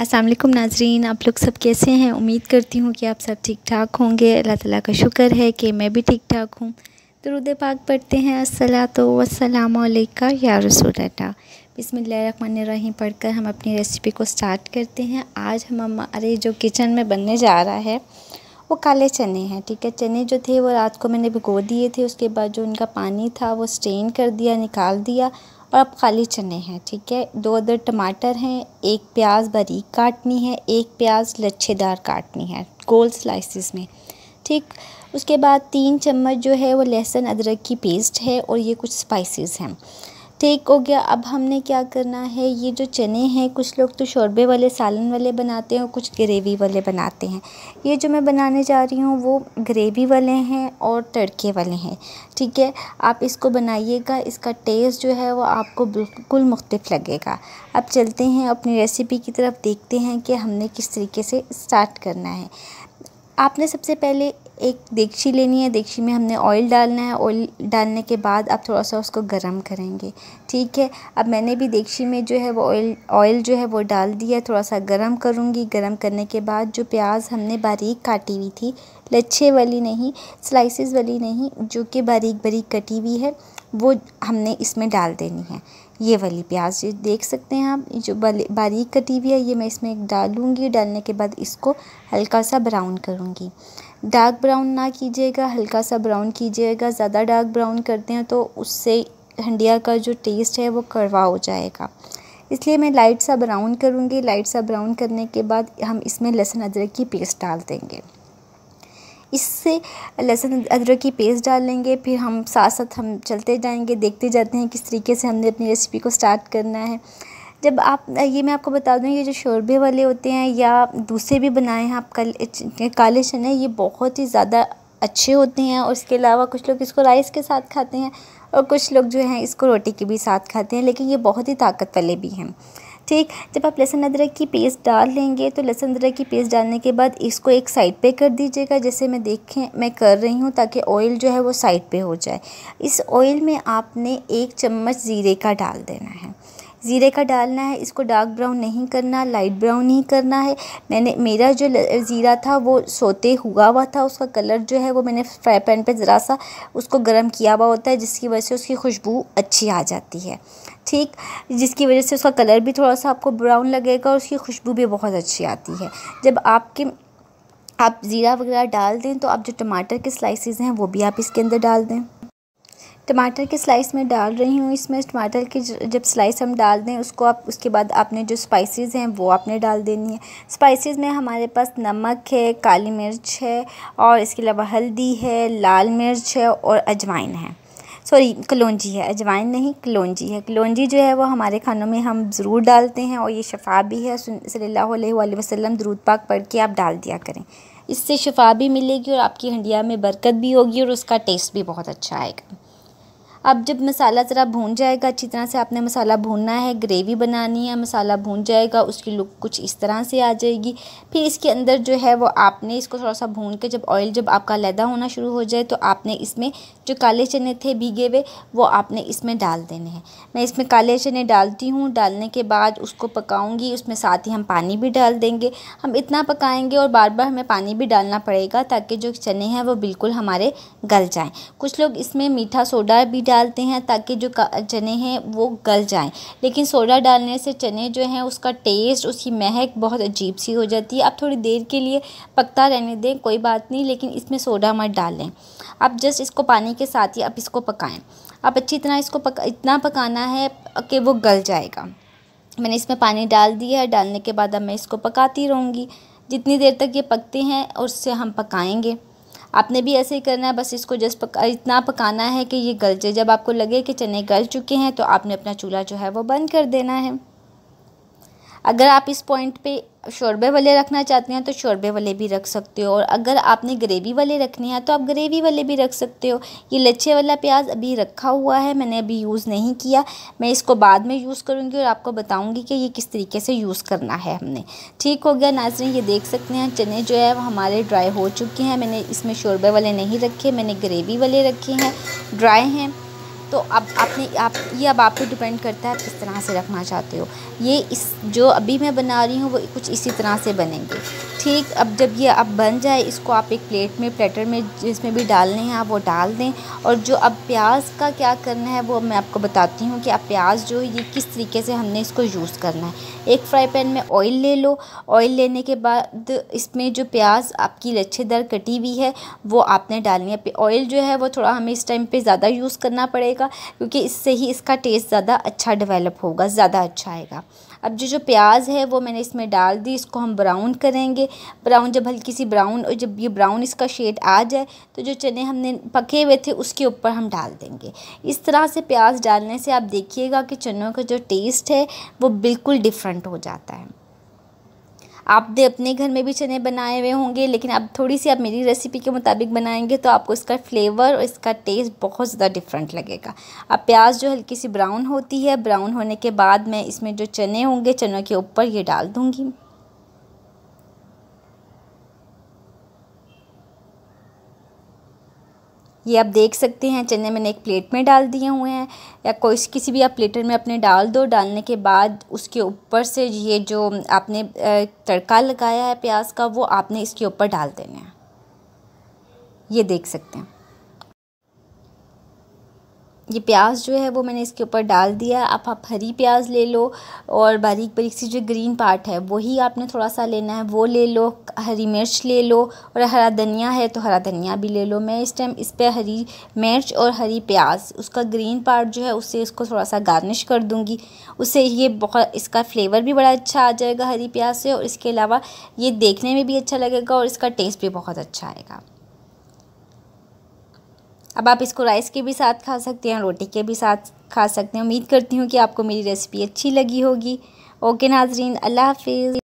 असलम नाजरीन आप लोग सब कैसे हैं उम्मीद करती हूँ कि आप सब ठीक ठाक होंगे अल्लाह ताला का शुक्र है कि मैं भी ठीक ठाक हूँ दरुद पाक पढ़ते हैं तो वसलाम या रसूलटा पढ़ पढ़कर हम अपनी रेसिपी को स्टार्ट करते हैं आज हम हमारे जो किचन में बनने जा रहा है वो काले चने हैं ठीक है चने जो थे वो रात को मैंने भिगो दिए थे उसके बाद जो उनका पानी था वो स्ट्रेन कर दिया निकाल दिया और अब खाली चने हैं ठीक है दो अदर टमाटर हैं एक प्याज बारीक काटनी है एक प्याज लच्छेदार काटनी है गोल स्लाइसिस में ठीक उसके बाद तीन चम्मच जो है वो लहसुन अदरक की पेस्ट है और ये कुछ स्पाइसेस हैं ठीक हो गया अब हमने क्या करना है ये जो चने हैं कुछ लोग तो शोरबे वाले सालन वाले बनाते हैं और कुछ ग्रेवी वाले बनाते हैं ये जो मैं बनाने जा रही हूँ वो ग्रेवी वाले हैं और तड़के वाले हैं ठीक है आप इसको बनाइएगा इसका टेस्ट जो है वो आपको बिल्कुल मुख्तफ लगेगा अब चलते हैं अपनी रेसिपी की तरफ देखते हैं कि हमने किस तरीके से स्टार्ट करना है आपने सबसे पहले एक देगची लेनी है देगची में हमने ऑयल डालना है ऑयल डालने के बाद आप थोड़ा सा उसको गर्म करेंगे ठीक है अब मैंने भी देगची में जो है वो ऑयल ऑयल जो है वो डाल दिया थोड़ा सा गर्म करूँगी गर्म करने के बाद जो प्याज हमने बारीक काटी हुई थी लच्छे वाली नहीं स्लाइसिस वाली नहीं जो कि बारीक बारीक कटी हुई है वो हमने इसमें डाल देनी है ये वाली प्याज ये देख सकते हैं आप जो बारीक कटी हुई है ये मैं इसमें डालूँगी डालने के बाद इसको हल्का सा ब्राउन करूँगी डार्क ब्राउन ना कीजिएगा हल्का सा ब्राउन कीजिएगा ज़्यादा डार्क ब्राउन करते हैं तो उससे हंडिया का जो टेस्ट है वो कड़वा हो जाएगा इसलिए मैं लाइट सा ब्राउन करूँगी लाइट सा ब्राउन करने के बाद हम इसमें लहसुन अदरक की पेस्ट डाल देंगे इससे लहसुन अदरक की पेस्ट डाल लेंगे फिर हम साथ साथ हम चलते जाएंगे देखते जाते हैं किस तरीके से हमने अपनी रेसिपी को स्टार्ट करना है जब आप ये मैं आपको बता दूँ ये जो शोरबे वाले होते हैं या दूसरे भी बनाए हैं आप कल काले चने ये बहुत ही ज़्यादा अच्छे होते हैं और इसके अलावा कुछ लोग इसको राइस के साथ खाते हैं और कुछ लोग जो हैं इसको रोटी के भी साथ खाते हैं लेकिन ये बहुत ही ताकत वाले भी हैं ठीक जब आप लहसुन अदरक की पेस्ट डाल लेंगे तो लहसुन अदरक की पेस्ट डालने के बाद इसको एक साइड पे कर दीजिएगा जैसे मैं देखें मैं कर रही हूँ ताकि ऑयल जो है वो साइड पे हो जाए इस ऑयल में आपने एक चम्मच ज़ीरे का डाल देना है ज़ीरे का डालना है इसको डार्क ब्राउन नहीं करना लाइट ब्राउन ही करना है मैंने मेरा जो ज़ीरा था वो सोते हुआ हुआ था उसका कलर जो है वो मैंने फ्राई पैन पर ज़रा सा उसको गर्म किया हुआ होता है जिसकी वजह से उसकी खुशबू अच्छी आ जाती है ठीक जिसकी वजह से उसका कलर भी थोड़ा सा आपको ब्राउन लगेगा और उसकी खुशबू भी बहुत अच्छी आती है जब आपके आप ज़ीरा वगैरह डाल दें तो आप जो टमाटर के स्लाइसेस हैं वो भी आप इसके अंदर डाल दें टमाटर के स्लाइस में डाल रही हूँ इसमें टमाटर की जब स्लाइस हम डाल दें उसको आप उसके बाद आपने जो स्पाइसेस हैं वो आपने डाल देनी है स्पाइसेस में हमारे पास नमक है काली मिर्च है और इसके अलावा हल्दी है लाल मिर्च है और अजवाइन है सॉरी कलौजी है अजवाइन नहीं कलौजी है कलौजी जो है वो हमारे खानों में हम ज़रूर डालते हैं और ये शफा भी है सल्ला वसलम दरूद पाक पढ़ के आप डाल दिया करें इससे शफा भी मिलेगी और आपकी हंडिया में बरकत भी होगी और उसका टेस्ट भी बहुत अच्छा आएगा अब जब मसाला ज़रा भून जाएगा अच्छी तरह से आपने मसाला भूनना है ग्रेवी बनानी है मसाला भून जाएगा उसकी लुक कुछ इस तरह से आ जाएगी फिर इसके अंदर जो है वो आपने इसको थोड़ा सा भून के जब ऑयल जब आपका लैदा होना शुरू हो जाए तो आपने इसमें जो काले चने थे भीगे हुए वो आपने इसमें डाल देने हैं मैं इसमें काले चने डालती हूँ डालने के बाद उसको पकाऊँगी उसमें साथ ही हम पानी भी डाल देंगे हम इतना पकाएँगे और बार बार हमें पानी भी डालना पड़ेगा ताकि जो चने हैं वो बिल्कुल हमारे गल जाएँ कुछ लोग इसमें मीठा सोडा भी डाल डालते हैं ताकि जो चने हैं वो गल जाएं लेकिन सोडा डालने से चने जो हैं उसका टेस्ट उसकी महक बहुत अजीब सी हो जाती है आप थोड़ी देर के लिए पकता रहने दें कोई बात नहीं लेकिन इसमें सोडा मत डालें आप जस्ट इसको पानी के साथ ही आप इसको पकाएं आप अच्छी तरह इसको पक इतना पकाना है कि वो गल जाएगा मैंने इसमें पानी डाल दिया है डालने के बाद अब मैं इसको पकाती रहूँगी जितनी देर तक ये पकते हैं उससे हम पकाएंगे आपने भी ऐसे ही करना है बस इसको जस्ट पका इतना पकाना है कि ये गल जाए जब आपको लगे कि चने गल चुके हैं तो आपने अपना चूल्हा जो है वो बंद कर देना है अगर आप इस पॉइंट पे शोरबे वाले रखना चाहते हैं तो शोरबे वाले भी रख सकते हो और अगर आपने ग्रेवी वाले रखने हैं तो आप ग्रेवी वाले भी रख सकते हो ये लच्छे वाला प्याज अभी रखा हुआ है मैंने अभी यूज़ नहीं किया मैं इसको बाद में यूज़ करूँगी और आपको बताऊँगी कि ये किस तरीके से यूज़ करना है हमने ठीक हो गया नाजरें ये देख सकते हैं चने जो है वो हमारे ड्राई हो चुके हैं मैंने इसमें शोरबे वाले नहीं रखे मैंने ग्रेवी वाले रखे हैं ड्राई हैं तो अब आपने आप ये अब आप पे डिपेंड करता है आप किस तरह से रखना चाहते हो ये इस जो अभी मैं बना रही हूँ वो कुछ इसी तरह से बनेंगे ठीक अब जब ये अब बन जाए इसको आप एक प्लेट में प्लेटर में जिसमें भी डालने हैं आप वो डाल दें और जो अब प्याज का क्या करना है वो मैं आपको बताती हूँ कि अब प्याज जो ये किस तरीके से हमने इसको यूज़ करना है एक फ्राई पैन में ऑयल ले लो ऑयल लेने के बाद इसमें जो प्याज आपकी लच्छेदार कटी हुई है वो आपने डालनी है ऑयल जो है वो थोड़ा हमें इस टाइम पर ज़्यादा यूज़ करना पड़ेगा क्योंकि इससे ही इसका टेस्ट ज़्यादा अच्छा डिवेलप होगा ज़्यादा अच्छा आएगा अब जो जो प्याज है वो मैंने इसमें डाल दी इसको हम ब्राउन करेंगे ब्राउन जब हल्की सी ब्राउन और जब ये ब्राउन इसका शेड आ जाए तो जो चने हमने पके हुए थे उसके ऊपर हम डाल देंगे इस तरह से प्याज डालने से आप देखिएगा कि चनों का जो टेस्ट है वो बिल्कुल डिफरेंट हो जाता है आपने अपने घर में भी चने बनाए हुए होंगे लेकिन अब थोड़ी सी आप मेरी रेसिपी के मुताबिक बनाएंगे तो आपको इसका फ्लेवर और इसका टेस्ट बहुत ज़्यादा डिफरेंट लगेगा अब प्याज जो हल्की सी ब्राउन होती है ब्राउन होने के बाद मैं इसमें जो चने होंगे चनों के ऊपर ये डाल दूँगी ये आप देख सकते हैं चने मैंने एक प्लेट में डाल दिए हुए हैं या कोई किसी भी आप प्लेटर में अपने डाल दो डालने के बाद उसके ऊपर से ये जो आपने तड़का लगाया है प्याज का वो आपने इसके ऊपर डाल देना है ये देख सकते हैं ये प्याज जो है वो मैंने इसके ऊपर डाल दिया आप आप हरी प्याज ले लो और बारीक बारीक सी जो ग्रीन पार्ट है वही आपने थोड़ा सा लेना है वो ले लो हरी मिर्च ले लो और हरा धनिया है तो हरा धनिया भी ले लो मैं इस टाइम इस पर हरी मिर्च और हरी प्याज उसका ग्रीन पार्ट जो है उससे इसको थोड़ा सा गार्निश कर दूँगी उससे ये बहुत इसका फ्लेवर भी बड़ा अच्छा आ जाएगा हरी प्याज से और इसके अलावा ये देखने में भी अच्छा लगेगा और इसका टेस्ट भी बहुत अच्छा आएगा अब आप इसको राइस के भी साथ खा सकते हैं रोटी के भी साथ खा सकते हैं उम्मीद करती हूँ कि आपको मेरी रेसिपी अच्छी लगी होगी ओके नाजरीन अल्लाह हाफिज़